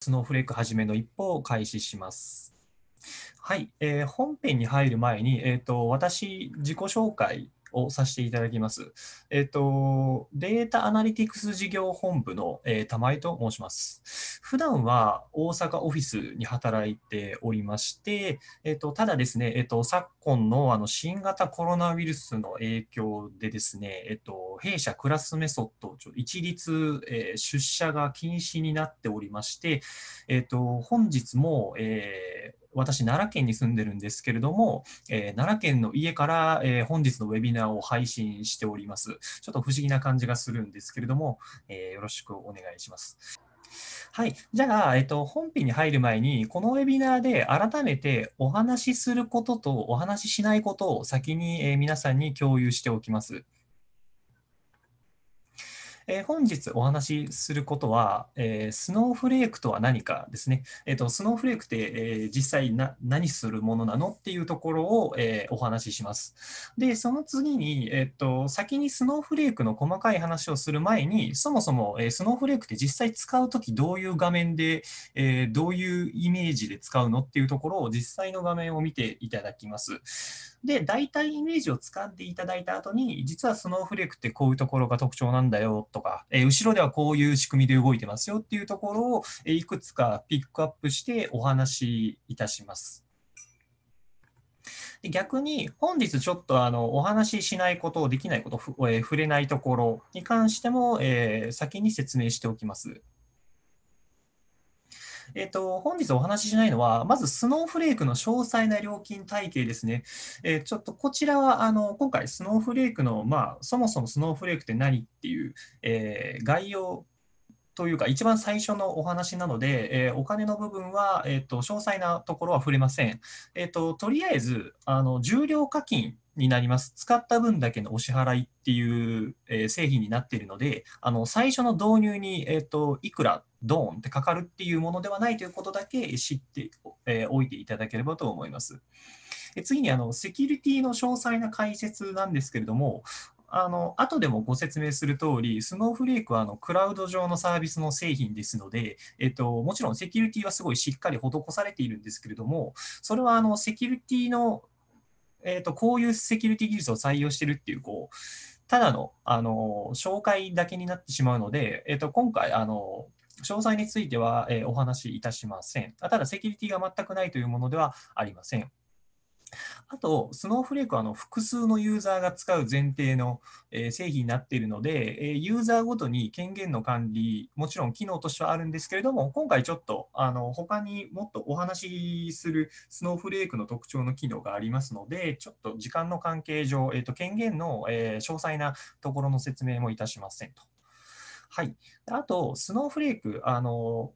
スノーフレークはじめの一歩を開始します。はい、えー、本編に入る前に、えーと、と私、自己紹介をさせていただきます。えっ、ー、と、データアナリティクス事業本部の、えー、玉井と申します。普段は大阪オフィスに働いておりまして、えっ、ー、と、ただですね、えっ、と、昨今のあの新型コロナウイルスの影響でですね、えっ、と、弊社クラスメソッド、一律、え出社が禁止になっておりまして、えっ、と、本日も、え私、奈良県に住んでるんですけれども、えー、奈良県の家から、えー、本日のウェビナーを配信しております。ちょっと不思議な感じがするんですけれども、えー、よろしくお願いします。はい。じゃあ、えっと、本編に入る前に、このウェビナーで改めてお話しすることとお話ししないことを先に、え皆さんに共有しておきます。えー、本日お話しすることは、えー、スノーフレークとは何かですね。えーと、スノーフレークって、えー、実際な何するものなのっていうところを、えお話しします。で、その次に、えーと、先にスノーフレークの細かい話をする前に、そもそも、えスノーフレークって実際使うときどういう画面で、えどういうイメージで使うのっていうところを実際の画面を見ていただきます。で、大体イメージをつかんでいただいた後に、実はスノーフレークってこういうところが特徴なんだよとか、え後ろではこういう仕組みで動いてますよっていうところを、えいくつかピックアップしてお話しいたします。で逆に本日ちょっとあのお話ししないこと、できないこと、えー、触れないところに関しても、えー、先に説明しておきます。えっ、と、本日お話ししないのは、まずスノーフレークの詳細な料金体系ですね。えー、ちょっとこちらは、あの、今回スノーフレークの、まあ、そもそもスノーフレークって何っていう、えー、概要というか、一番最初のお話なので、えー、お金の部分は、えーと、詳細なところは触れません。えーと、ととりあえずあの、重量課金になります。使った分だけのお支払いっていう、えー、製品になっているので、あの最初の導入に、えーと、いくらドーンってかかるっていうものではないということだけ知ってお、えー、いていただければと思います。え次にあの、セキュリティの詳細な解説なんですけれども、あの後でもご説明するとおり、スノーフレークはあのクラウド上のサービスの製品ですので、えっと、もちろんセキュリティはすごいしっかり施されているんですけれども、それはあのセキュリティのえーと、こういうセキュリティ技術を採用してるっていう、こう、ただの、あの、紹介だけになってしまうので、えっ、ー、と、今回、あの、詳細については、えー、お話しいたしません。ただ、セキュリティが全くないというものではありません。あと、スノーフレークはあの複数のユーザーが使う前提の、え製品になっているので、えユーザーごとに権限の管理、もちろん機能としてはあるんですけれども、今回ちょっとあの他にもっとお話しするスノーフレークの特徴の機能がありますので、ちょっと時間の関係上、えー、と権限の、え詳細なところの説明もいたしませんと。はい、あと、スノーフレーク、あの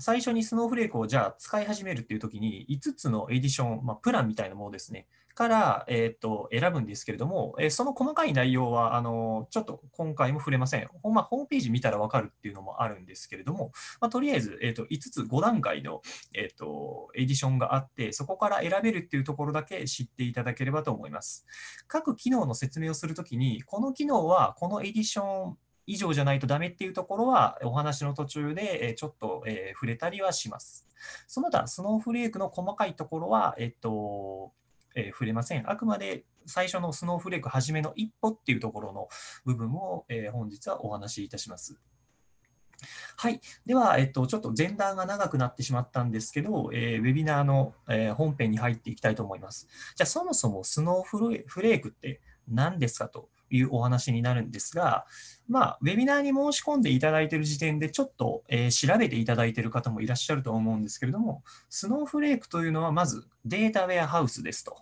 最初にスノーフレークをじゃあ使い始めるっていう時に5つのエディション、まあ、プランみたいなものですねから、えー、と選ぶんですけれども、えその細かい内容はあのちょっと今回も触れません、まあ、ホームページ見たら分かるっていうのもあるんですけれども、まあ、とりあえず、えー、と5つ5段階の、えー、とエディションがあってそこから選べるっていうところだけ知っていただければと思います各機能の説明をするときにこの機能はこのエディション以上じゃないとダメっていうところはお話の途中でちょっと触れたりはします。その他、スノーフレークの細かいところは、えっと、え触れません。あくまで最初のスノーフレーク初めの一歩っていうところの部分を、え本日はお話しいたします。はい。では、えっと、ちょっと前段が長くなってしまったんですけど、えー、ウェビナーの、えー、本編に入っていきたいと思います。じゃあ、そもそもスノーフレークって何ですかというお話になるんですが、まあ、ウェビナーに申し込んでいただいている時点で、ちょっと、えー、調べていただいている方もいらっしゃると思うんですけれども、スノーフレークというのは、まずデータウェアハウスですと。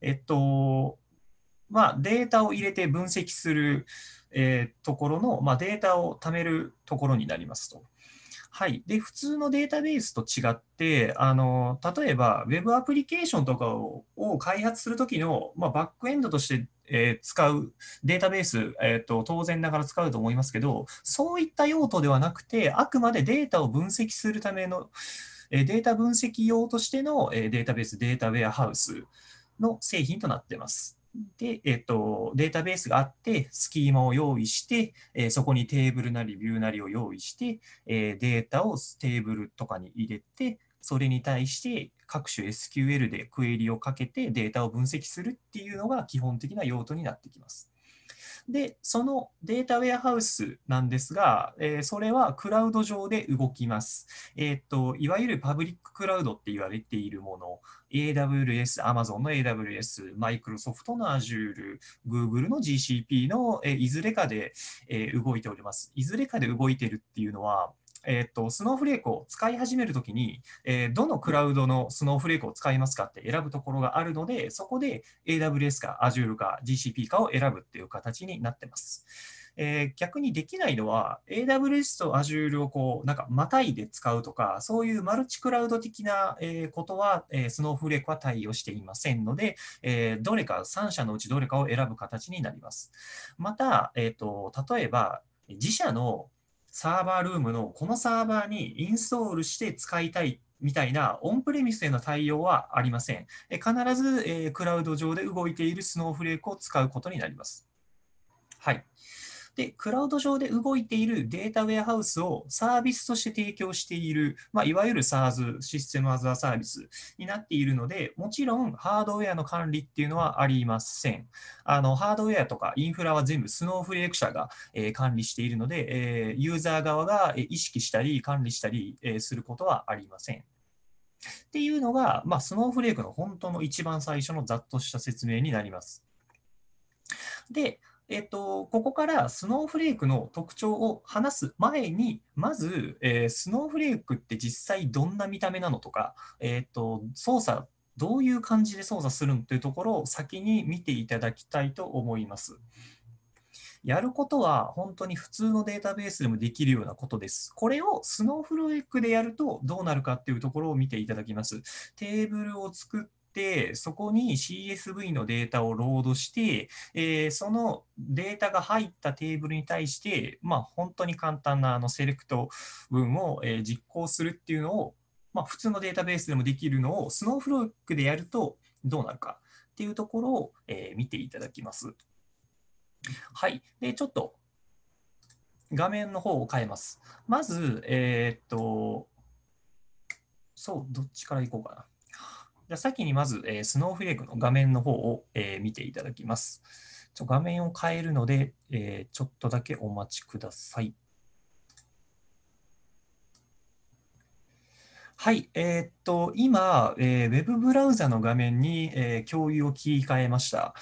えっと、まあ、データを入れて分析する、えー、ところの、まあ、データを貯めるところになりますと。はい、で普通のデータベースと違ってあの例えば Web アプリケーションとかを開発するときの、まあ、バックエンドとしてえー、使うデータベース、えーと、当然ながら使うと思いますけど、そういった用途ではなくて、あくまでデータを分析するための、えー、データ分析用としての、えー、データベース、データウェアハウスの製品となっています。で、えっと、データベースがあって、スキーマを用意して、えそこにテーブルなりビューなりを用意して、えデータをテーブルとかに入れて、それに対して各種 SQL でクエリをかけてデータを分析するっていうのが基本的な用途になってきます。で、そのデータウェアハウスなんですが、えー、それはクラウド上で動きます。えー、っと、いわゆるパブリッククラウドって言われているもの、AWS、Amazon の AWS、Microsoft の Azure、Google の GCP の、えー、いずれかで、え動いております。いずれかで動いてるっていうのは、えっと、スノーフレークを使い始めるときに、えー、どのクラウドのスノーフレークを使いますかって選ぶところがあるので、そこで AWS か Azure か GCP かを選ぶっていう形になってます。えー、逆にできないのは AWS と Azure をこうなんかまたいで使うとかそういうマルチクラウド的な、えことは、えー、スノーフレークは対応していませんので、えー、どれか3社のうちどれかを選ぶ形になります。また、えーと、と例えば自社のサーバールームのこのサーバーにインストールして使いたいみたいなオンプレミスへの対応はありません。必ずクラウド上で動いているスノーフレークを使うことになります。はい。で、クラウド上で動いているデータウェアハウスをサービスとして提供している、まあ、いわゆる SaaS、システムアザーサービスになっているので、もちろんハードウェアの管理っていうのはありません。あのハードウェアとかインフラは全部スノーフレーク社が、えー、管理しているので、えー、ユーザー側が意識したり管理したり、えー、することはありません。っていうのが、まあ、スノーフレークの本当の一番最初のざっとした説明になります。で、えっと、ここからスノーフレークの特徴を話す前に、まず、えー、スノーフレークって実際どんな見た目なのとか、えっと、操作、どういう感じで操作するのというところを先に見ていただきたいと思います。やることは本当に普通のデータベースでもできるようなことです。これをスノーフレークでやるとどうなるかっていうところを見ていただきます。テーブルを作っ、そこに CSV のデータをロードして、えー、そのデータが入ったテーブルに対して、まあ、本当に簡単なあのセレクト文を、え実行するっていうのを、まあ、普通のデータベースでもできるのを、スノーフロークでやるとどうなるかっていうところを、え見ていただきます。はい。で、ちょっと画面の方を変えます。まず、えー、っと、そう、どっちからいこうかな。じゃ先にまず、えー、スノーフレークの画面の方を、えー、見ていただきます。ちょ画面を変えるので、えー、ちょっとだけお待ちください。はい、えーっと、今、えー、ウェブブラウザの画面に、えー共有を切り替えました。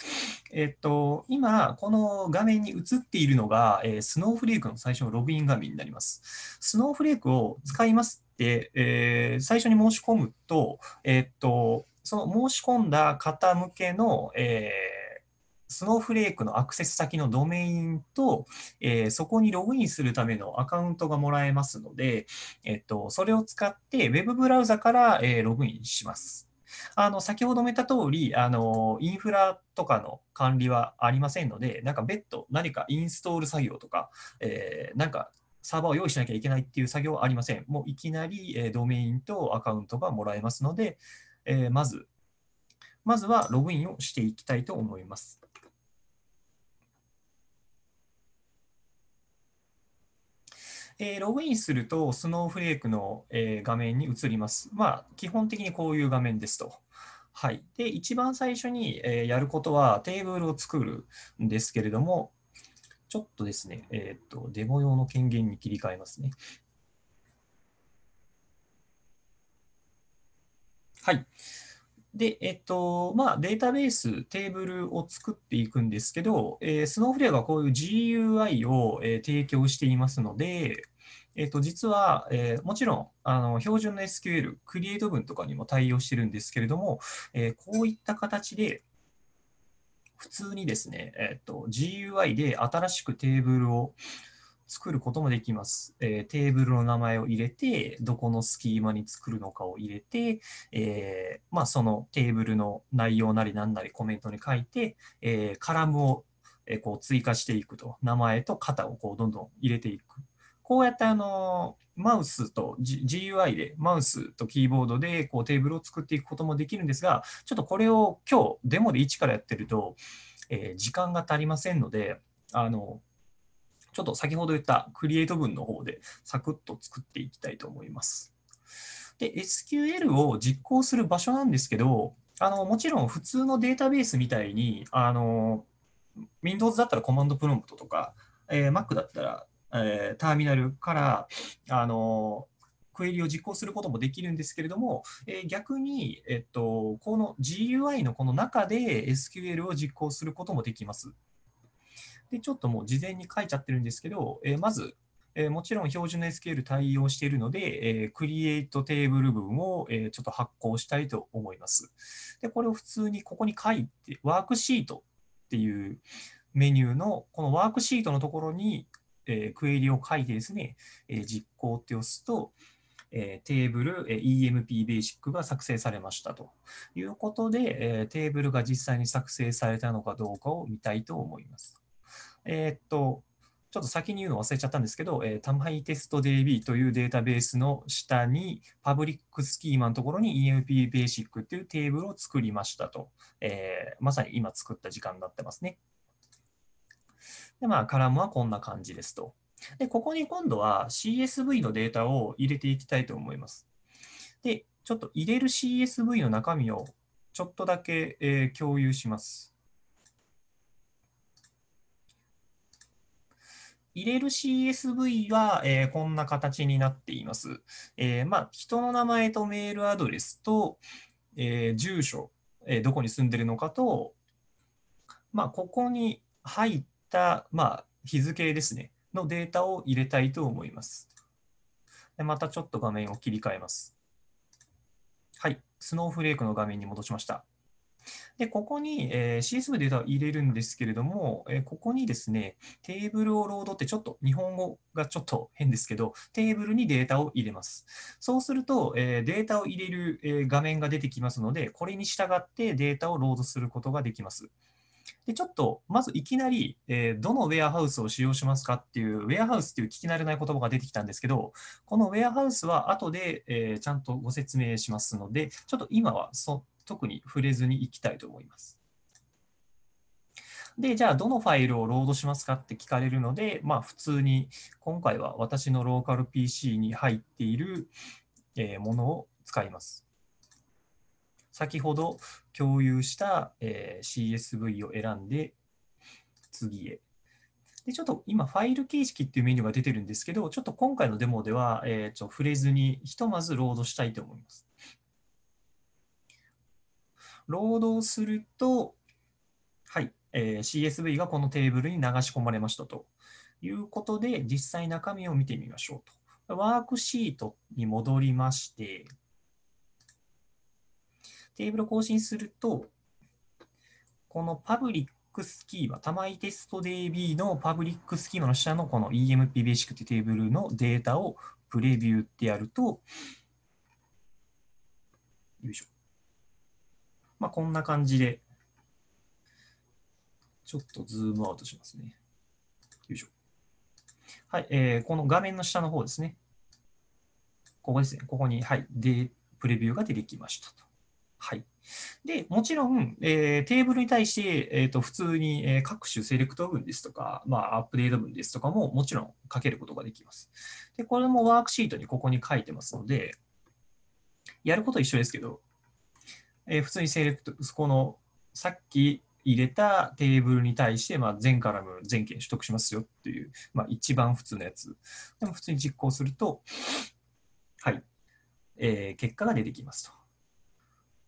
えーっと、今、この画面に映っているのが、えースノーフレークの最初のログイン画面になります。スノーフレークを使いますって、えー最初に申し込むと、えーっと、その申し込んだ方向けの、えースノーフレークのアクセス先のドメインと、えー、そこにログインするためのアカウントがもらえますので、えっと、それを使って Web ブラウザから、えー、ログインします。あの先ほども言った通りあの、インフラとかの管理はありませんので、なんか別途何かインストール作業とか、えー、なんかサーバーを用意しなきゃいけないっていう作業はありません。もういきなり、えドメインとアカウントがもらえますので、えまず、まずはログインをしていきたいと思います。えー、ログインすると、スノーフレークの、えー、画面に移ります。まあ、基本的にこういう画面ですと。はい。で、一番最初に、えー、やることはテーブルを作るんですけれども、ちょっとですね、えっ、ー、と、デモ用の権限に切り替えますね。はい。で、えっと、まあ、データベース、テーブルを作っていくんですけど、えー、スノーフレアがこういう GUI を、えー、提供していますので、えっと、実は、えー、もちろん、あの、標準の SQL、クリエイト文とかにも対応してるんですけれども、えこういった形で、普通にですね、えっと、GUI で新しくテーブルを作ることもできます、えー、テーブルの名前を入れて、どこのスキーマに作るのかを入れて、えー、まあ、そのテーブルの内容なり何なりコメントに書いて、えー、カラムをえこう追加していくと、名前と型をこうどんどん入れていく。こうやってあのマウスと、G、u i で、マウスとキーボードでこうテーブルを作っていくこともできるんですが、ちょっとこれを今日デモで1からやってると、え時間が足りませんので、あのちょっと先ほど言ったクリエイト文の方でサクッと作っていきたいと思います。で、SQL を実行する場所なんですけど、あのもちろん普通のデータベースみたいに、あの Windows だったらコマンドプロンプトとか、えー、Mac だったら、えー、ターミナルからあのクエリを実行することもできるんですけれども、えー、逆に、えっと、この GUI のこの中で SQL を実行することもできます。で、ちょっともう事前に書いちゃってるんですけど、えー、まず、えー、もちろん標準の SQL 対応しているので、えー、クリエイトテーブル文を、えー、ちょっと発行したいと思います。で、これを普通にここに書いて、ワークシートっていうメニューの、このワークシートのところに、えクエリを書いてですね、え実行って押すと、えテーブル、え EMP ベーシックが作成されましたということで、えテーブルが実際に作成されたのかどうかを見たいと思います。えー、っと、ちょっと先に言うの忘れちゃったんですけど、えー、タマイテスト DB というデータベースの下に、パブリックスキーマのところに EMP ベーシックというテーブルを作りましたと、えー、まさに今作った時間になってますね。で、まあ、カラムはこんな感じですと。で、ここに今度は CSV のデータを入れていきたいと思います。で、ちょっと入れる CSV の中身をちょっとだけ、えー、共有します。入れる CSV は、えー、こんな形になっています。えー、まあ、人の名前とメールアドレスと、えー、住所、えどこに住んでるのかと、まあ、ここに入った、まあ、日付ですね、のデータを入れたいと思います。でまたちょっと画面を切り替えます。はい、スノーフレークの画面に戻しました。で、ここに、えー、CSV データを入れるんですけれども、えー、ここにですね、テーブルをロードってちょっと日本語がちょっと変ですけど、テーブルにデータを入れます。そうすると、えー、データを入れる、え画面が出てきますので、これに従ってデータをロードすることができます。でちょっとまずいきなり、えどのウェアハウスを使用しますかっていう、ウェアハウスっていう聞き慣れない言葉が出てきたんですけど、このウェアハウスは後で、えちゃんとご説明しますので、ちょっと今はそ特に触れずにいきたいと思います。で、じゃあどのファイルをロードしますかって聞かれるので、まあ普通に今回は私のローカル PC に入っているものを使います。先ほど共有した CSV を選んで次へ。で、ちょっと今ファイル形式っていうメニューが出てるんですけど、ちょっと今回のデモでは、えー、ちょ触れずにひとまずロードしたいと思います。ロードをすると、はい、えー、CSV がこのテーブルに流し込まれましたということで、実際中身を見てみましょうと。ワークシートに戻りまして、テーブル更新すると、このパブリックスキーマ、玉井テスト DB のパブリックスキーマの下のこの EMP ベーシックというテーブルのデータをプレビューってやると、よいしょ。まあ、こんな感じで、ちょっとズームアウトしますね。よいしょ。はい、えー、この画面の下の方ですね。ここですね。ここに、はい、で、プレビューが出てきましたと。はい。で、もちろん、えー、テーブルに対して、えーと、と普通に、えー、各種セレクト文ですとか、まあ、アップデート文ですとかももちろん書けることができます。で、これもワークシートにここに書いてますので、やること一緒ですけど、えー、普通にセレクト、このさっき入れたテーブルに対して、まあ、全カラム全件取得しますよっていう、まあ、一番普通のやつ。でも普通に実行すると、はい、えー、結果が出てきますと。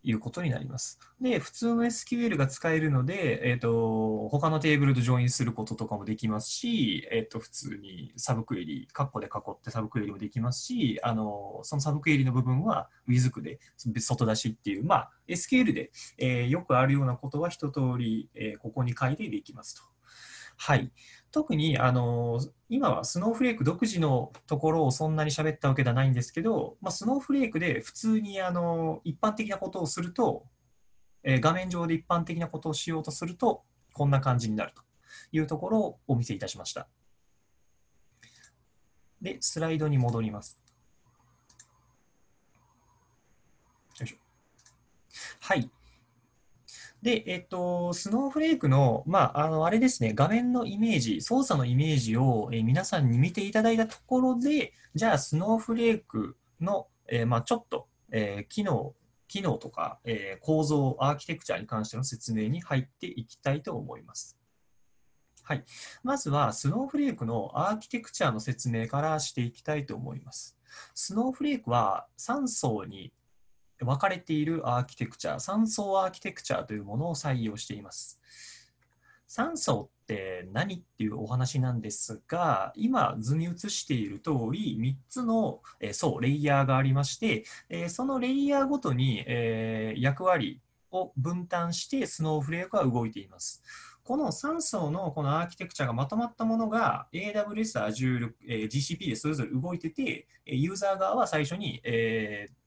いうことになります。で、普通の SQL が使えるので、えっ、ー、と、他のテーブルとジョインすることとかもできますし、えっ、ー、と、普通にサブクエリ、カッコで囲ってサブクエリもできますし、あの、そのサブクエリの部分は w i ズ c で外出しっていう、まあ、SQL で、えー、よくあるようなことは一通り、えここに書いてできますと。はい。特にあの今はスノーフレーク独自のところをそんなに喋ったわけではないんですけど、まあ、スノーフレークで普通にあの一般的なことをすると、えー、画面上で一般的なことをしようとするとこんな感じになるというところをお見せいたしました。で、スライドに戻ります。はい。で、えっと、スノーフレークの、まあ、あの、あれですね、画面のイメージ、操作のイメージを、え皆さんに見ていただいたところで、じゃあ、スノーフレークの、えー、まあ、ちょっと、えー、機能、機能とか、えー、構造、アーキテクチャに関しての説明に入っていきたいと思います。はい。まずは、スノーフレークのアーキテクチャの説明からしていきたいと思います。スノーフレークは3層に分かれているアーキテクチャ、3層アーキテクチャというものを採用しています。3層って何っていうお話なんですが、今図に映している通り、3つの層、レイヤーがありまして、そのレイヤーごとに役割を分担してスノーフレークは動いています。この3層のこのアーキテクチャがまとまったものが AWS、Azure、GCP でそれぞれ動いてて、ユーザー側は最初に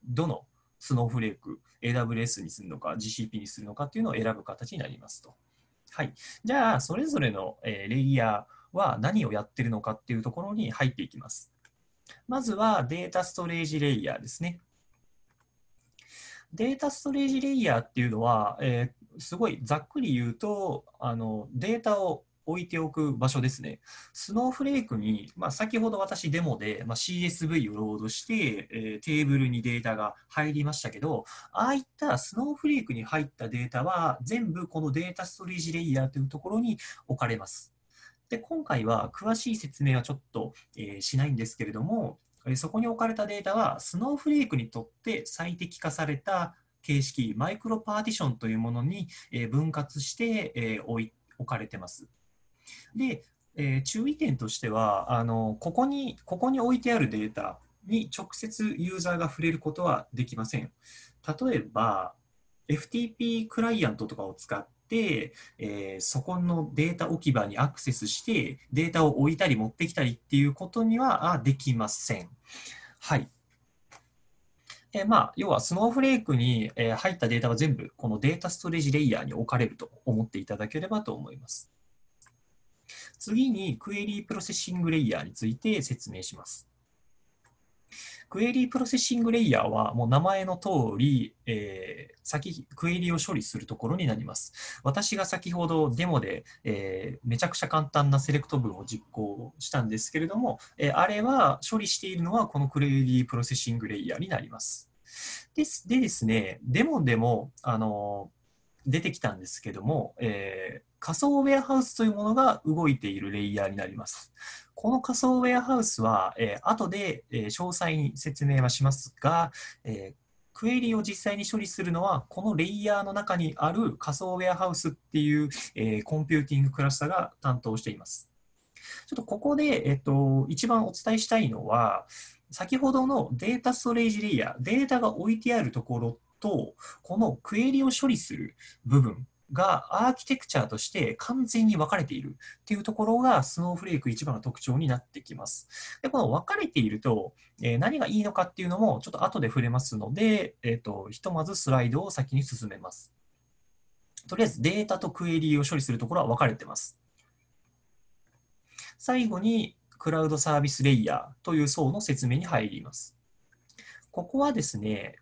どのスノーフレーク、AWS にするのか、GCP にするのかっていうのを選ぶ形になりますと。はい。じゃあ、それぞれのレイヤーは何をやってるのかっていうところに入っていきます。まずはデータストレージレイヤーですね。データストレージレイヤーっていうのは、えー、すごいざっくり言うと、あのデータを置いておく場所ですね。スノーフレークに、まあ、先ほど私デモで、まあ、CSV をロードして、えー、テーブルにデータが入りましたけど、ああいったスノーフレークに入ったデータは全部このデータストレージレイヤーというところに置かれます。で今回は詳しい説明はちょっと、えー、しないんですけれども、そこに置かれたデータは、スノーフレークにとって最適化された形式、マイクロパーティションというものに分割して置かれてます。で、えー、注意点としてはあのここに、ここに置いてあるデータに直接ユーザーが触れることはできません。例えば、FTP クライアントとかを使って、えー、そこのデータ置き場にアクセスして、データを置いたり持ってきたりっていうことにはできません。はい。えまあ、要はスノーフレークに、え入ったデータが全部このデータストレージレイヤーに置かれると思っていただければと思います。次に、クエリープロセッシングレイヤーについて説明します。クエリープロセッシングレイヤーはもう名前の通り、えー、先クエリを処理するところになります。私が先ほどデモで、えー、めちゃくちゃ簡単なセレクト文を実行したんですけれども、えー、あれは処理しているのはこのクエリープロセッシングレイヤーになります。ででですね、デモでもあの出てきたんですけども、えー仮想ウェアハウスというものが動いているレイヤーになります。この仮想ウェアハウスは、えー、後で、え詳細に説明はしますが、えクエリを実際に処理するのは、このレイヤーの中にある仮想ウェアハウスっていう、えコンピューティングクラスターが担当しています。ちょっとここで、えっと、一番お伝えしたいのは、先ほどのデータストレージレイヤー、データが置いてあるところと、このクエリを処理する部分、がアーキテクチャとして完全に分かれているっていうところがスノーフレーク一番の特徴になってきます。で、この分かれていると、えー、何がいいのかっていうのもちょっと後で触れますので、えっ、ー、と、ひとまずスライドを先に進めます。とりあえずデータとクエリを処理するところは分かれてます。最後に、クラウドサービスレイヤーという層の説明に入ります。ここはですね、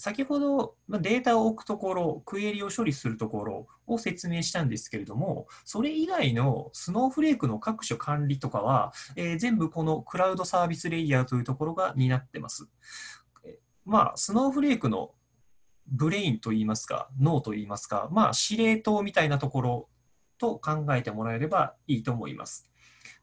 先ほどデータを置くところ、クエリを処理するところを説明したんですけれども、それ以外のスノーフレークの各種管理とかは、えー、全部このクラウドサービスレイヤーというところが担ってます。まあ、スノーフレークのブレインといいますか、脳といいますか、まあ、司令塔みたいなところと考えてもらえればいいと思います。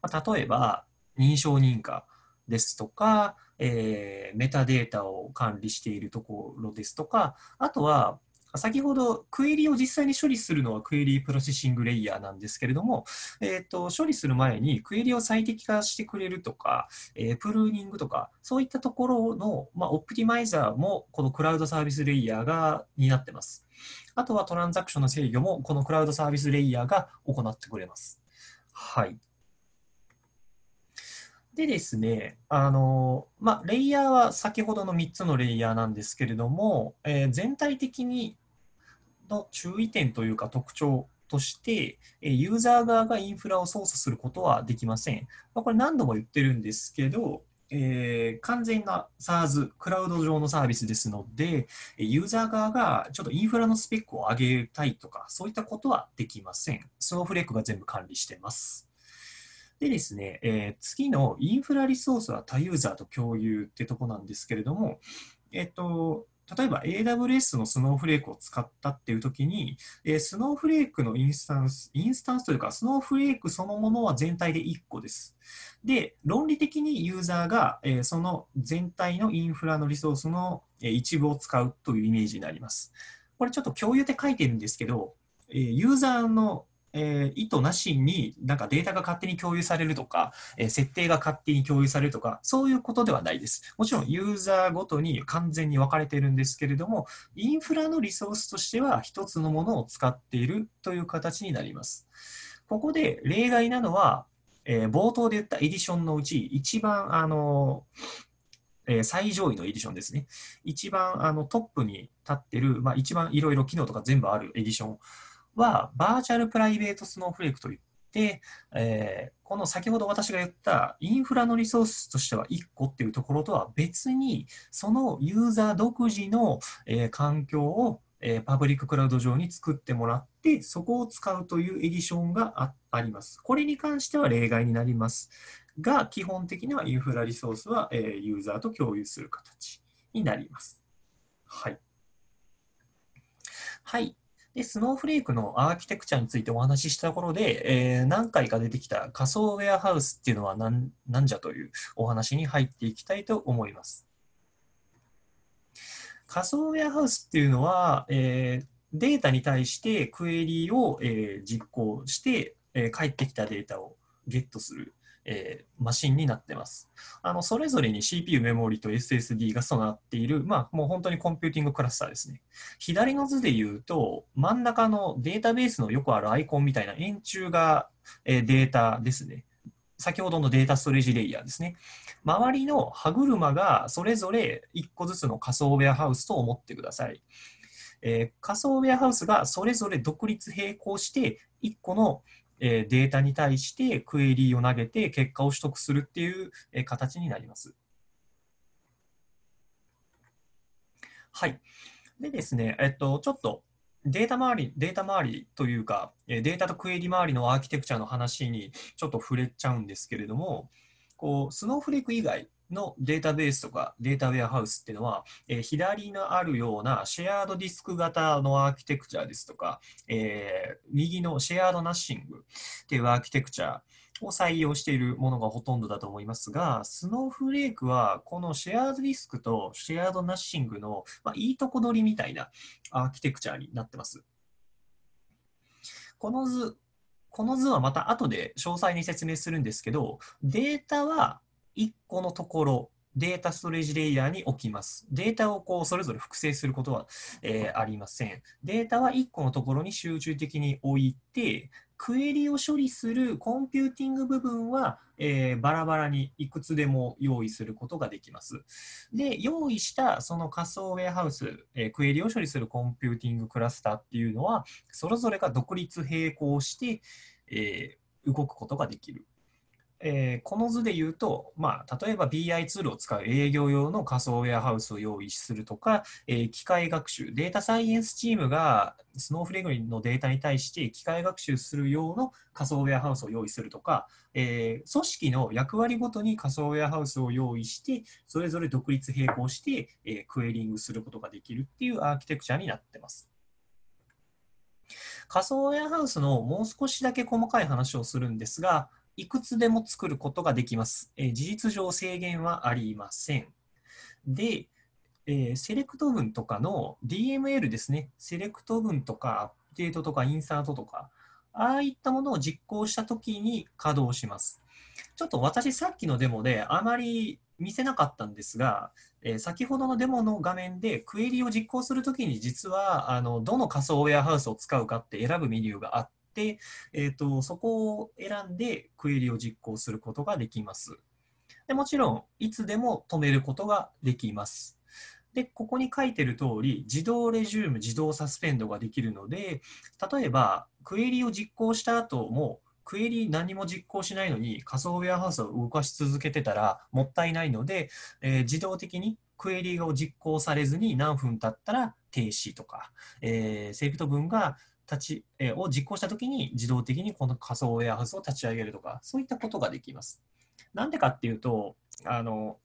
まあ、例えば、認証認可ですとか、えー、メタデータを管理しているところですとか、あとは、先ほどクエリを実際に処理するのはクエリプロセッシングレイヤーなんですけれども、えーと、と処理する前にクエリを最適化してくれるとか、えー、プルーニングとか、そういったところの、まあ、オプティマイザーもこのクラウドサービスレイヤーが担ってます。あとはトランザクションの制御もこのクラウドサービスレイヤーが行ってくれます。はい。でですね、あのまあ、レイヤーは先ほどの3つのレイヤーなんですけれども、えー、全体的にの注意点というか特徴として、ユーザー側がインフラを操作することはできません。これ何度も言ってるんですけど、えー、完全な SARS、クラウド上のサービスですので、ユーザー側がちょっとインフラのスペックを上げたいとか、そういったことはできません。スノーフレークが全部管理してます。でですね、えー、次のインフラリソースは多ユーザーと共有ってとこなんですけれども、えっと、例えば AWS のスノーフレークを使ったっていう時に、えー、スノーフレークのインスタンス、インスタンスというか、スノーフレークそのものは全体で1個です。で、論理的にユーザーが、えー、その全体のインフラのリソースの一部を使うというイメージになります。これちょっと共有って書いてるんですけど、えー、ユーザーのえー、意図なしになんかデータが勝手に共有されるとか、えー、設定が勝手に共有されるとか、そういうことではないです。もちろんユーザーごとに完全に分かれてるんですけれども、インフラのリソースとしては一つのものを使っているという形になります。ここで例外なのは、えー、冒頭で言ったエディションのうち、一番、あのえ最上位のエディションですね。一番あのトップに立ってる、まあ、一番いろいろ機能とか全部あるエディションは、バーチャルプライベートスノーフレークといって、えー、この先ほど私が言ったインフラのリソースとしては1個っていうところとは別に、そのユーザー独自の、えー、環境を、えー、パブリッククラウド上に作ってもらって、そこを使うというエディションがあります。これに関しては例外になりますが、基本的にはインフラリソースは、えー、ユーザーと共有する形になります。はい。はい。で、スノーフレークのアーキテクチャについてお話ししたとで、えー、何回か出てきた仮想ウェアハウスっていうのは何じゃというお話に入っていきたいと思います。仮想ウェアハウスっていうのは、えー、データに対してクエリを、えー、実行して、えー、返ってきたデータをゲットするえー、マシンになってます。あのそれぞれに CPU、メモリと SSD が備わっている、まあ、もう本当にコンピューティングクラスターですね。左の図で言うと、真ん中のデータベースのよくあるアイコンみたいな円柱が、えー、データですね。先ほどのデータストレージレイヤーですね。周りの歯車がそれぞれ1個ずつの仮想ウェアハウスと思ってください。えー、仮想ウェアハウスがそれぞれ独立並行して1個のえー、データに対してクエリーを投げて結果を取得するっていう、えー、形になります。はい。でですね、えっと、ちょっとデータ周り、データ周りというか、データとクエリ周りのアーキテクチャの話にちょっと触れちゃうんですけれども、こう、スノーフレーク以外のデータベースとかデータウェアハウスっていうのは、え左のあるようなシェアードディスク型のアーキテクチャですとか、え右のシェアードナッシングっていうアーキテクチャを採用しているものがほとんどだと思いますが、スノーフレークはこのシェアードディスクとシェアードナッシングの、まいいとこ取りみたいなアーキテクチャになってます。この図、この図はまた後で詳細に説明するんですけど、データは1個のところ、データストレージレイヤーに置きます。データをこうそれぞれ複製することは、えー、ありません。データは1個のところに集中的に置いて、クエリを処理するコンピューティング部分は、えー、バラバラにいくつでも用意することができます。で、用意したその仮想ウェアハウス、えー、クエリを処理するコンピューティングクラスターっていうのは、それぞれが独立並行して、えー、動くことができるえー、この図で言うと、まあ、例えば BI ツールを使う営業用の仮想ウェアハウスを用意するとか、えー、機械学習、データサイエンスチームがスノーフレーグのデータに対して機械学習する用の仮想ウェアハウスを用意するとか、えー、組織の役割ごとに仮想ウェアハウスを用意して、それぞれ独立並行して、えクエリングすることができるっていうアーキテクチャになってます。仮想ウェアハウスのもう少しだけ細かい話をするんですが、いくつでも作ることができます。えー、事実上制限はありません。で、えー、セレクト文とかの DML ですね、セレクト文とかアップデートとかインサートとか、ああいったものを実行したときに稼働します。ちょっと私さっきのデモであまり見せなかったんですが、えー、先ほどのデモの画面でクエリを実行するときに実はあのどの仮想ウェアハウスを使うかって選ぶメニューがあっ、えーと、そこを選んでクエリを実行することができます。でもちろん、いつでも止めることができます。で、ここに書いてる通り、自動レジューム、自動サスペンドができるので、例えば、クエリを実行した後も、クエリ何も実行しないのに仮想ウェアハウスを動かし続けてたらもったいないので、えー、自動的にクエリを実行されずに何分経ったら停止とか、えー、セレフト文が立ち、えを実行したときに自動的にこの仮想ウェアハウスを立ち上げるとか、そういったことができます。なんでかっていうと、あの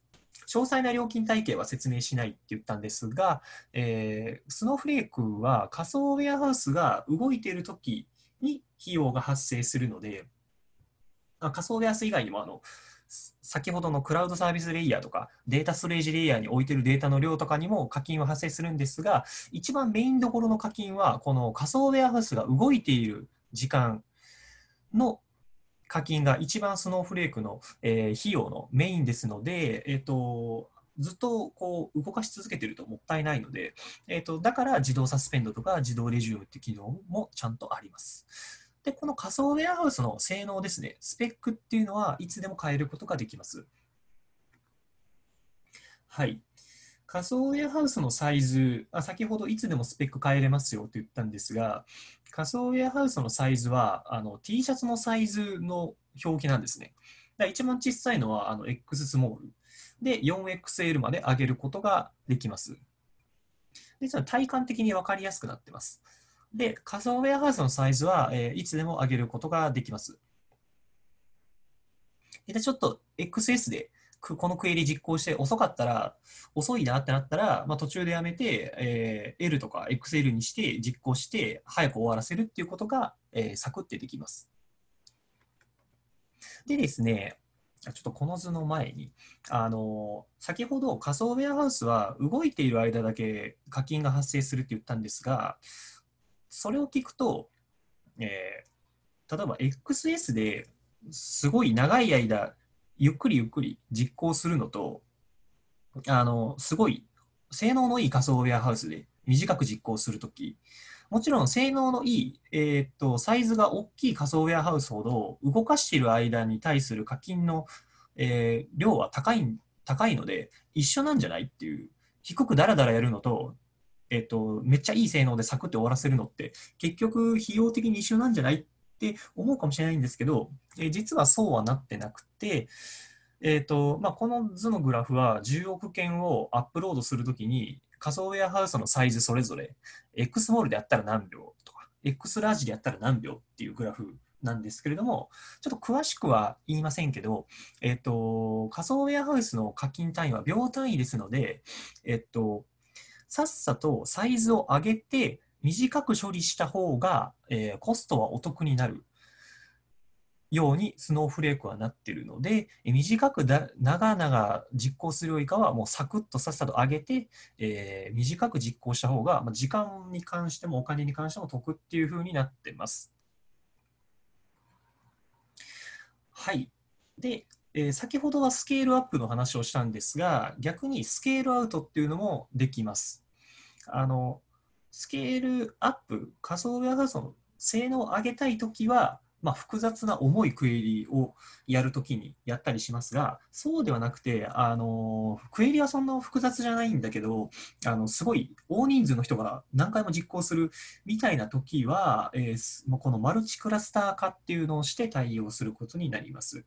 詳細な料金体系は説明しないって言ったんですが、えー、スノーフレークは仮想ウェアハウスが動いているときに費用が発生するので、仮想ウェアハウス以外にもあの先ほどのクラウドサービスレイヤーとかデータストレージレイヤーに置いてるデータの量とかにも課金は発生するんですが一番メインどころの課金はこの仮想ウェアハウスが動いている時間の課金が一番スノーフレークの、えー、費用のメインですので、えーと、ずっとこう動かし続けてるともったいないので、えーと、とだから自動サスペンドとか自動レジュームって機能もちゃんとあります。で、この仮想ウェアハウスの性能ですね、スペックっていうのはいつでも変えることができます。はい。仮想ウェアハウスのサイズあ、先ほどいつでもスペック変えれますよと言ったんですが、仮想ウェアハウスのサイズはあの T シャツのサイズの表記なんですね。だ一番小さいのはあの X スモールで 4XL まで上げることができます。で、実は体感的に分かりやすくなってます。で、仮想ウェアハウスのサイズは、えー、いつでも上げることができます。で、ちょっと XS でこのクエリ実行して遅かったら、遅いなってなったら、まあ、途中でやめて、えー、L とか XL にして実行して、早く終わらせるっていうことが、えー、サクってできます。でですね、ちょっとこの図の前に、あの先ほど仮想ウェアハウスは動いている間だけ課金が発生するって言ったんですが、それを聞くと、えー、例えば XS ですごい長い間、ゆっくりゆっくり実行するのと、あの、すごい性能のいい仮想ウェアハウスで短く実行するとき、もちろん性能のいい、えー、っと、サイズが大きい仮想ウェアハウスほど動かしている間に対する課金の、えー、量は高い、高いので、一緒なんじゃないっていう、低くダラダラやるのと、えっと、めっちゃいい性能でサクッて終わらせるのって、結局、費用的に一緒なんじゃないって思うかもしれないんですけど、え実はそうはなってなくて、えーとまあ、この図のグラフは10億件をアップロードするときに仮想ウェアハウスのサイズそれぞれ X モールでやったら何秒とか X ラージでやったら何秒っていうグラフなんですけれどもちょっと詳しくは言いませんけど、えーと、と仮想ウェアハウスの課金単位は秒単位ですので、えーとさっさとサイズを上げて短く処理した方が、えー、コストはお得になるようにスノーフレークはなっているので、えー、短くだ長々実行するよりかはもうサクッとさっさと上げて、えー、短く実行した方が、まあ、時間に関してもお金に関しても得っていうふうになってます。はい。で、えー、先ほどはスケールアップの話をしたんですが、逆にスケールアウトっていうのもできます。あの、スケールアップ、仮想ウェアハウスの性能を上げたいときは、まあ、複雑な重いクエリをやるときにやったりしますが、そうではなくて、あの、クエリはそんな複雑じゃないんだけど、あの、すごい大人数の人が何回も実行するみたいなときは、えー、このマルチクラスター化っていうのをして対応することになります。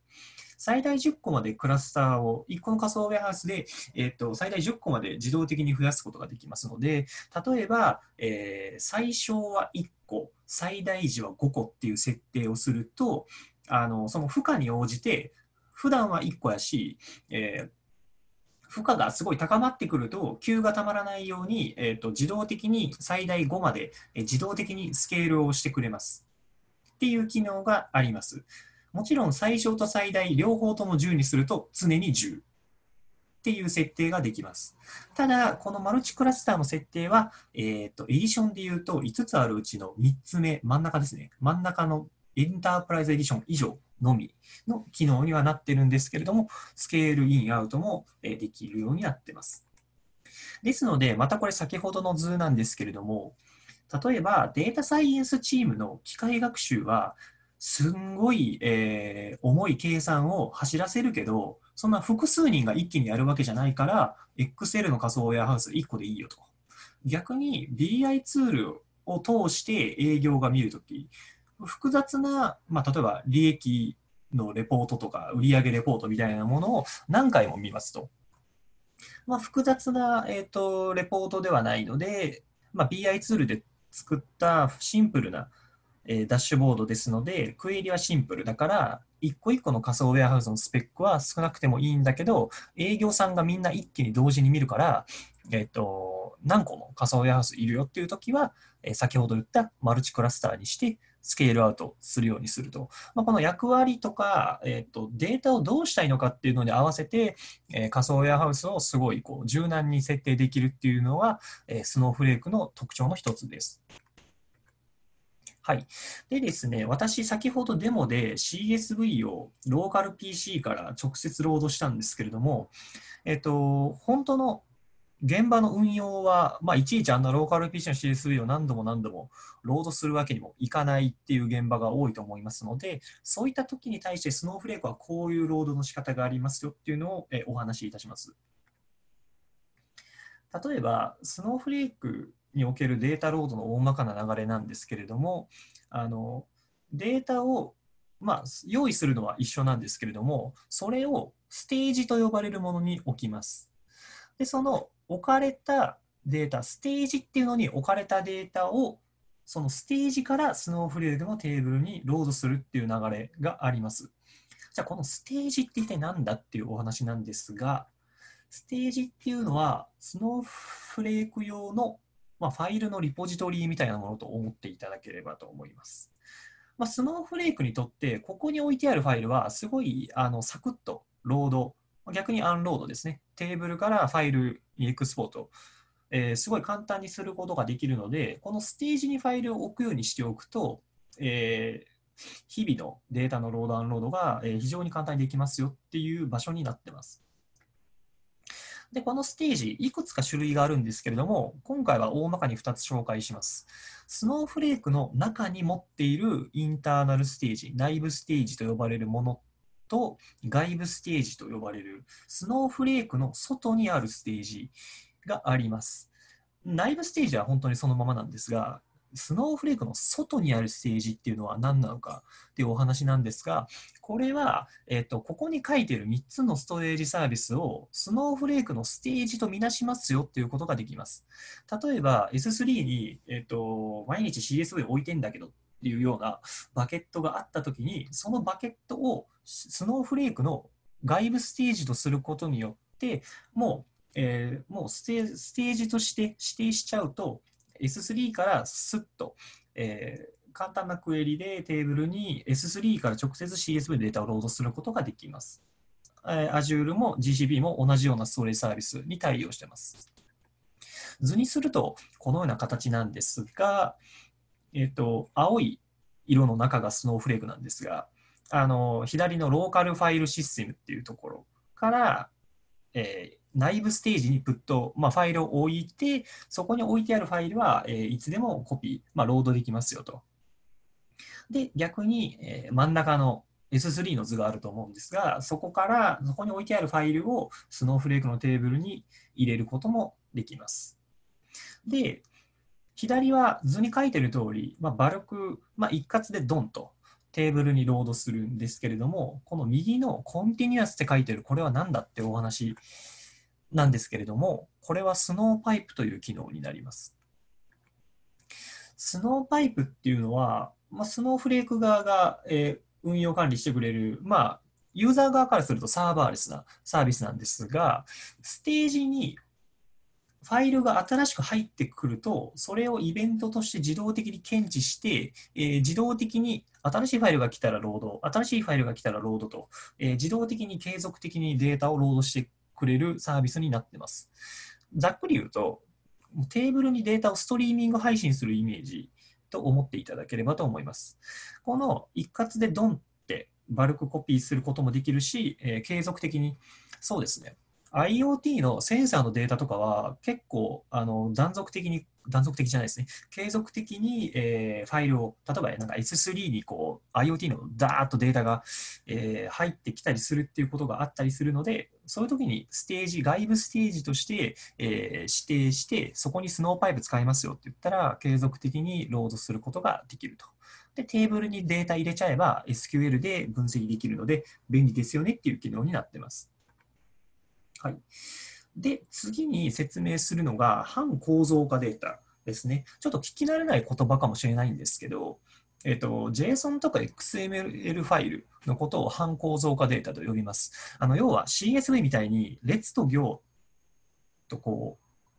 最大10個までクラスターを1個の仮想ウェアハウスで、えと、最大10個まで自動的に増やすことができますので、例えば、えー、最小は1個、最大時は5個っていう設定をすると、あのその負荷に応じて、普段は1個やし、えー負荷がすごい高まってくると、急がたまらないように、えーと、自動的に最大5まで、え自動的にスケールをしてくれます。っていう機能があります。もちろん最小と最大両方とも10にすると常に10っていう設定ができます。ただ、このマルチクラスターの設定は、えっ、ー、と、エディションで言うと5つあるうちの3つ目、真ん中ですね。真ん中のエンタープライズエディション以上のみの機能にはなってるんですけれども、スケールイン、アウトもできるようになってます。ですので、またこれ先ほどの図なんですけれども、例えばデータサイエンスチームの機械学習はすんごい、えー、重い計算を走らせるけど、そんな複数人が一気にやるわけじゃないから、XL の仮想ウェアハウス1個でいいよと。逆に BI ツールを通して営業が見るとき、複雑な、まあ、例えば利益のレポートとか売上レポートみたいなものを何回も見ますと。まあ、複雑な、えーと、とレポートではないので、まあ、BI ツールで作ったシンプルなえー、ダッシュボードですので、クエリはシンプルだから、一個一個の仮想ウェアハウスのスペックは少なくてもいいんだけど、営業さんがみんな一気に同時に見るから、えっと、何個も仮想ウェアハウスいるよっていう時は、えー、先ほど言ったマルチクラスターにして、スケールアウトするようにすると。まあ、この役割とか、えーと、データをどうしたいのかっていうのに合わせて、えー、仮想ウェアハウスをすごいこう柔軟に設定できるっていうのは、えー、スノーフレークの特徴の一つです。はい。でですね、私、先ほどデモで CSV をローカル PC から直接ロードしたんですけれども、えっと、本当の現場の運用は、まあ、いちいちあんなローカル PC の CSV を何度も何度もロードするわけにもいかないっていう現場が多いと思いますので、そういった時に対してスノーフレークはこういうロードの仕方がありますよっていうのをお話しいたします。例えば、スノーフレークにおけるデータロードの大まかな流れなんですけれどもあのデータを、まあ、用意するのは一緒なんですけれどもそれをステージと呼ばれるものに置きます。でその置かれたデータステージっていうのに置かれたデータをそのステージからスノーフレークのテーブルにロードするっていう流れがあります。じゃあこのステージって一体何だっていうお話なんですが、ステージっていうのはスノーフレーク用のまあ、ファイルのリポジトリみたいなものと思っていただければと思います。まあ、スノーフレークにとって、ここに置いてあるファイルは、すごいあのサクッとロード、逆にアンロードですね。テーブルからファイルにエクスポート、えー、すごい簡単にすることができるので、このステージにファイルを置くようにしておくと、えー、日々のデータのロードアンロードが非常に簡単にできますよっていう場所になってます。で、このステージ、いくつか種類があるんですけれども、今回は大まかに2つ紹介します。スノーフレークの中に持っているインターナルステージ、内部ステージと呼ばれるものと、外部ステージと呼ばれる、スノーフレークの外にあるステージがあります。内部ステージは本当にそのままなんですが、スノーフレークの外にあるステージっていうのは何なのかっていうお話なんですが、これは、えっ、と、ここに書いてる3つのストレージサービスをスノーフレークのステージとみなしますよっていうことができます。例えば S3 に、えっ、と、毎日 CSV 置いてんだけどっていうようなバケットがあったときに、そのバケットをスノーフレークの外部ステージとすることによって、もう、えー、もうステージとして指定しちゃうと、S3 からスッと、えー、簡単なクエリでテーブルに S3 から直接 CSV のデータをロードすることができます。えー、Azure も GCP も同じようなストレージサービスに対応してます。図にするとこのような形なんですが、えっ、ー、と、青い色の中がスノーフレークなんですが、あの左のローカルファイルシステムっていうところから、えー、内部ステージにプット、まあ、ファイルを置いて、そこに置いてあるファイルは、えー、いつでもコピー、まあ、ロードできますよと。で、逆に、えー、真ん中の S3 の図があると思うんですが、そこから、そこに置いてあるファイルをスノーフレークのテーブルに入れることもできます。で、左は図に書いてる通り、まあ、バルク、まあ、一括でドンとテーブルにロードするんですけれども、この右のコンティニュアスって書いてる、これは何だってお話なんですけれども、これはスノーパイプという機能になります。スノーパイプっていうのは、まあ、スノーフレーク側が、えー、運用管理してくれる、まあ、ユーザー側からするとサーバーレスなサービスなんですが、ステージにファイルが新しく入ってくると、それをイベントとして自動的に検知して、えー、自動的に新しいファイルが来たらロード、新しいファイルが来たらロードと、えー、自動的に継続的にデータをロードしてくれるサービスになってます。ざっくり言うと、テーブルにデータをストリーミング配信するイメージと思っていただければと思います。この一括でドンってバルクコピーすることもできるし、えー、継続的に、そうですね、IoT のセンサーのデータとかは結構あの断続的に断続的じゃないですね継続的に、えー、ファイルを例えばなんか S3 にこう IoT のダーッとデータが、えー、入ってきたりするっていうことがあったりするのでそういう時にステージ外部ステージとして、えー、指定してそこにスノーパイプ使いますよって言ったら継続的にロードすることができると。でテーブルにデータ入れちゃえば SQL で分析できるので便利ですよねっていう機能になってます。はい。で、次に説明するのが、反構造化データですね。ちょっと聞き慣れない言葉かもしれないんですけど、えっと、JSON とか XML ファイルのことを反構造化データと呼びます。あの要は CSV みたいに列と行とこ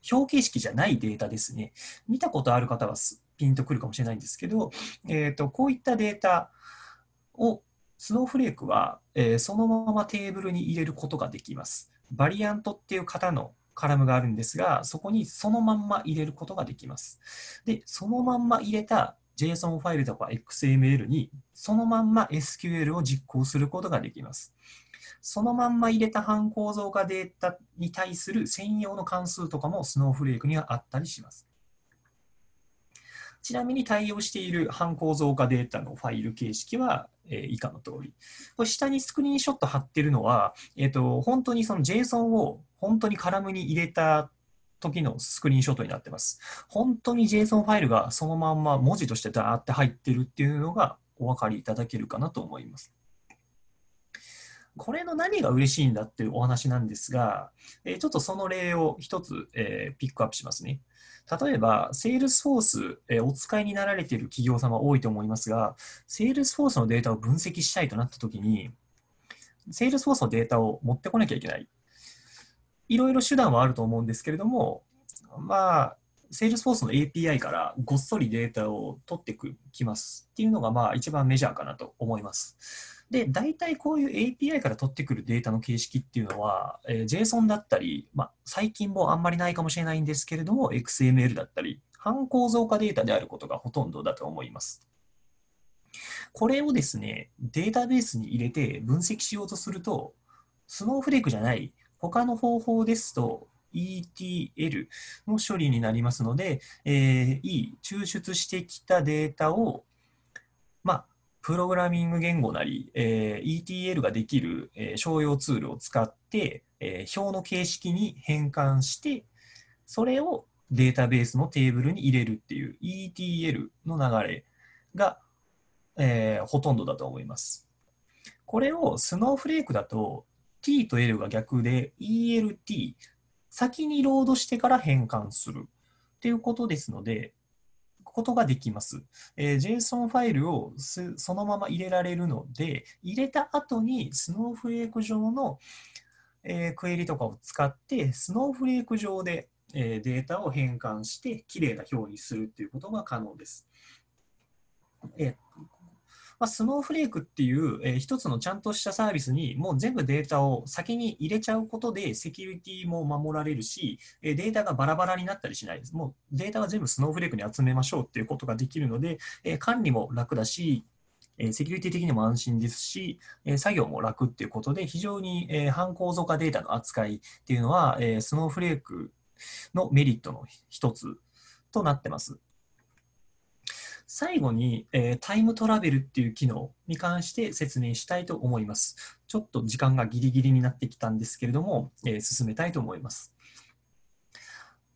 う表形式じゃないデータですね。見たことある方はピンとくるかもしれないんですけど、えっとこういったデータをスノーフレークは、えー、そのままテーブルに入れることができます。バリアントっていう型のカラムがあるんですが、そこにそのまんま入れることができます。で、そのまんま入れた JSON ファイルとか XML に、そのまんま SQL を実行することができます。そのまんま入れた半構造化データに対する専用の関数とかもスノーフレークにはあったりします。ちなみに対応している半構造化データのファイル形式はえー、以下の通り。これ下にスクリーンショット貼ってるのは、えっ、ー、と、本当にその JSON を本当にカラムに入れた時のスクリーンショットになってます。本当に JSON ファイルがそのまんま文字としてダーって入ってるっていうのがお分かりいただけるかなと思います。これの何が嬉しいんだっていうお話なんですが、えちょっとその例を一つ、えピックアップしますね。例えば、Salesforce、えお使いになられている企業様多いと思いますが、Salesforce のデータを分析したいとなったときに、Salesforce のデータを持ってこなきゃいけない。いろいろ手段はあると思うんですけれども、まあ、Salesforce の API からごっそりデータを取ってきますっていうのが、まあ、一番メジャーかなと思います。で、大体こういう API から取ってくるデータの形式っていうのは、えー、JSON だったり、まあ、最近もあんまりないかもしれないんですけれども、XML だったり、犯構造化データであることがほとんどだと思います。これをですね、データベースに入れて分析しようとすると、スノーフレークじゃない他の方法ですと、ETL の処理になりますので、えー、E、抽出してきたデータを、まあ、プログラミング言語なり、えー、ETL ができる、えー、商用ツールを使って、えー、表の形式に変換して、それをデータベースのテーブルに入れるっていう ETL の流れが、えー、ほとんどだと思います。これをスノーフレークだと t と l が逆で ELT、先にロードしてから変換するっていうことですので、ことができます。えー、JSON ファイルをそのまま入れられるので、入れた後にスノーフレーク上の、えー、クエリとかを使って、スノーフレーク上で、えー、データを変換して、きれいな表にするっていうことが可能です。えーまあ、スノーフレークっていう、えー、一つのちゃんとしたサービスにもう全部データを先に入れちゃうことでセキュリティも守られるし、えー、データがバラバラになったりしないです。もうデータは全部スノーフレークに集めましょうっていうことができるので、えー、管理も楽だし、えセキュリティ的にも安心ですし、え作業も楽っていうことで、非常に、え反構造化データの扱いっていうのは、えスノーフレークのメリットの一つとなってます。最後に、えー、タイムトラベルっていう機能に関して説明したいと思います。ちょっと時間がギリギリになってきたんですけれども、えー、進めたいと思います。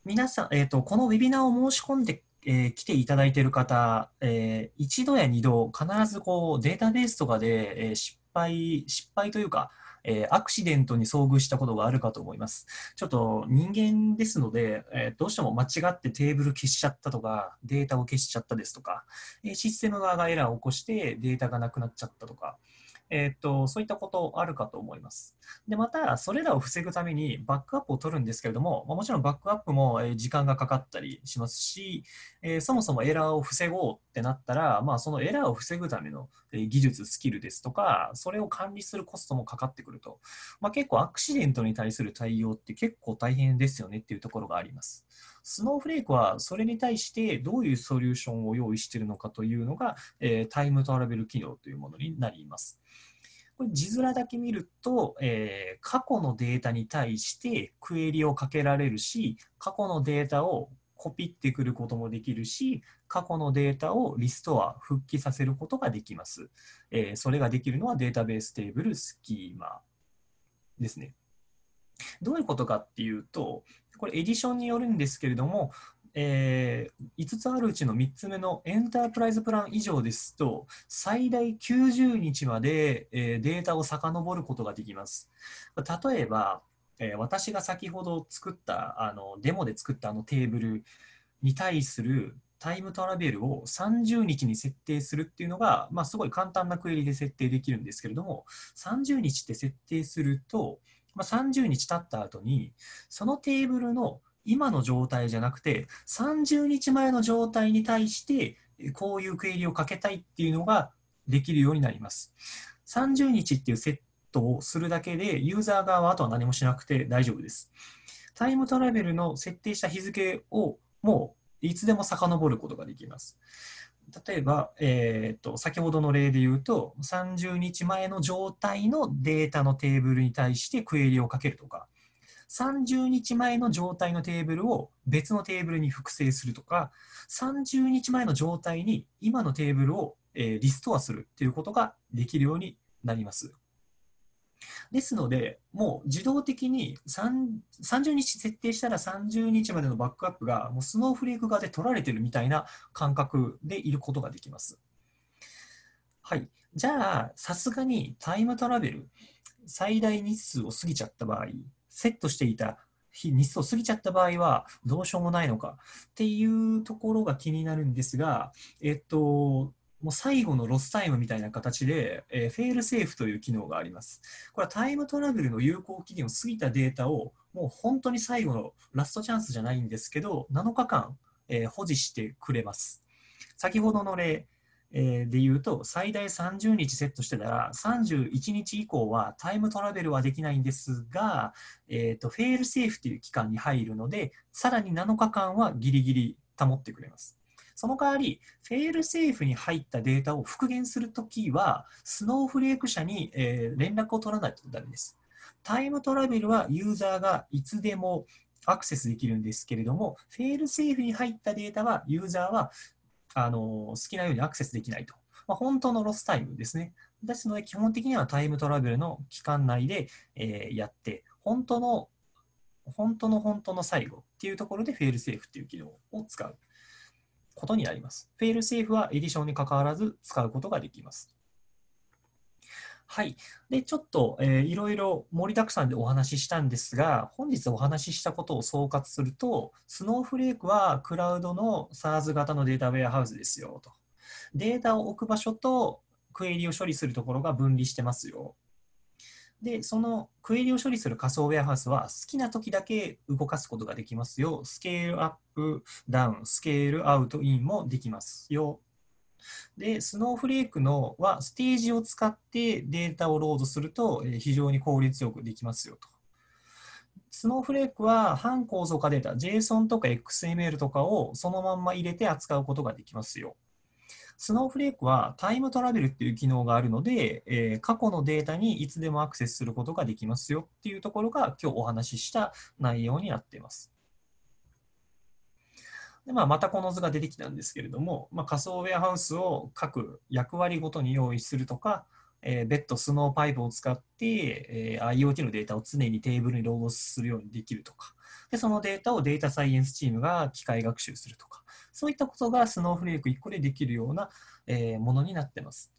皆さん、えーと、このウェビナーを申し込んでえー、来ていただいている方、えー、一度や二度、必ずこうデータベースとかで、えー、失敗、失敗というか、えー、アクシデントに遭遇したことがあるかと思います。ちょっと人間ですので、えー、どうしても間違ってテーブル消しちゃったとか、データを消しちゃったですとか、えシステム側がエラーを起こしてデータがなくなっちゃったとか、えっ、と、そういったことあるかと思います。で、また、それらを防ぐためにバックアップを取るんですけれども、まもちろんバックアップも時間がかかったりしますし、えそもそもエラーを防ごうってなったら、まあ、そのエラーを防ぐための技術、スキルですとか、それを管理するコストもかかってくると、まあ、結構アクシデントに対する対応って結構大変ですよねっていうところがあります。スノーフレークはそれに対してどういうソリューションを用意しているのかというのが、えー、タイムトラベル機能というものになります。これ字面だけ見ると、えー、過去のデータに対してクエリをかけられるし、過去のデータをコピってくることもできるし、過去のデータをリストア、復帰させることができます。えー、それができるのはデータベーステーブルスキーマですね。どういうことかっていうと、これエディションによるんですけれども、えー、5つあるうちの3つ目のエンタープライズプラン以上ですと最大90日まで、えー、データを遡ることができます例えば、えー、私が先ほど作ったあのデモで作ったあのテーブルに対するタイムトラベルを30日に設定するっていうのが、まあ、すごい簡単なクエリで設定できるんですけれども、30日って設定すると、まあ、30日経った後に、そのテーブルの今の状態じゃなくて、30日前の状態に対して、こういうクエリをかけたいっていうのができるようになります。30日っていうセットをするだけで、ユーザー側はあとは何もしなくて大丈夫です。タイムトラベルの設定した日付をもういつでも遡ることができます。例えば、えーと、先ほどの例で言うと30日前の状態のデータのテーブルに対してクエリをかけるとか30日前の状態のテーブルを別のテーブルに複製するとか30日前の状態に今のテーブルを、えー、リストアするということができるようになります。ですので、もう自動的に30日設定したら30日までのバックアップがもうスノーフレーク側で取られてるみたいな感覚でいることができます。はい、じゃあ、さすがにタイムトラベル、最大日数を過ぎちゃった場合、セットしていた日数を過ぎちゃった場合はどうしようもないのかっていうところが気になるんですが、えっと、もう最後のロスタイムみたいな形で、えー、フェールセーフという機能があります。これはタイムトラベルの有効期限を過ぎたデータを、もう本当に最後のラストチャンスじゃないんですけど、7日間、えー、保持してくれます。先ほどの例、えー、で言うと、最大30日セットしてたら、31日以降はタイムトラベルはできないんですが、えーと、とフェールセーフという期間に入るので、さらに7日間はギリギリ保ってくれます。その代わり、フェールセーフに入ったデータを復元するときは、スノーフレーク社に、え連絡を取らないとダメです。タイムトラベルはユーザーがいつでもアクセスできるんですけれども、フェールセーフに入ったデータはユーザーはあの好きなようにアクセスできないと。まあ、本当のロスタイムですね。ですので、基本的にはタイムトラベルの期間内で、えー、やって、本当の、本当の本当の最後っていうところでフェールセーフっていう機能を使う。ことになります。フェールセーフはエディションにかかわらず使うことができます。はい。で、ちょっと、えー、いろいろ盛りだくさんでお話ししたんですが、本日お話ししたことを総括すると、スノーフレークはクラウドの SARS 型のデータウェアハウスですよと。データを置く場所とクエリを処理するところが分離してますよ。で、そのクエリを処理する仮想ウェアハウスは好きな時だけ動かすことができますよ。スケールアップ、ダウン、スケールアウト、インもできますよ。で、スノーフレークのはステージを使ってデータをロードすると非常に効率よくできますよと。スノーフレークは反構造化データ、JSON とか XML とかをそのまんま入れて扱うことができますよ。スノーフレークはタイムトラベルっていう機能があるので、えー、過去のデータにいつでもアクセスすることができますよっていうところが今日お話しした内容になっています。でまあ、またこの図が出てきたんですけれども、まあ、仮想ウェアハウスを各役割ごとに用意するとか、えー、別途スノーパイプを使って、えー、IoT のデータを常にテーブルにロードするようにできるとかで、そのデータをデータサイエンスチームが機械学習するとか、そういったことがスノーフレーク1個でできるような、えものになってます。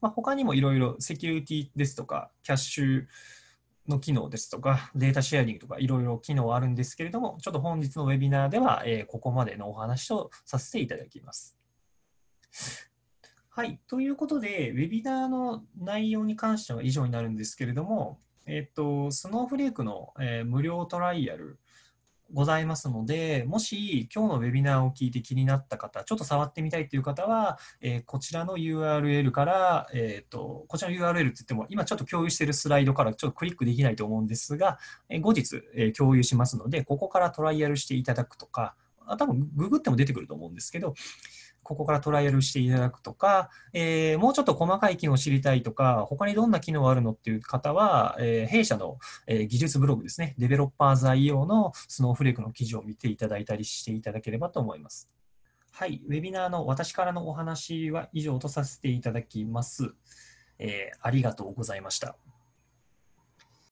まあ、他にもいろいろセキュリティですとか、キャッシュの機能ですとか、データシェアリングとかいろいろ機能あるんですけれども、ちょっと本日のウェビナーでは、えここまでのお話とさせていただきます。はい、ということで、ウェビナーの内容に関しては以上になるんですけれども、えっと、スノーフレークの、えー、無料トライアルございますので、もし今日のウェビナーを聞いて気になった方、ちょっと触ってみたいという方は、えー、こちらの URL から、えーと、こちらの URL って言っても、今ちょっと共有しているスライドからちょっとクリックできないと思うんですが、えー、後日、えー、共有しますので、ここからトライアルしていただくとか、あ多分ググっても出てくると思うんですけど、ここからトライアルしていただくとか、えー、もうちょっと細かい機能を知りたいとか、他にどんな機能があるのっていう方は、えー、弊社の、えー、技術ブログですね、デベロッパー材用のスノーフレークの記事を見ていただいたりしていただければと思います。はい、ウェビナーの私からのお話は以上とさせていただきます。えありがとうございました。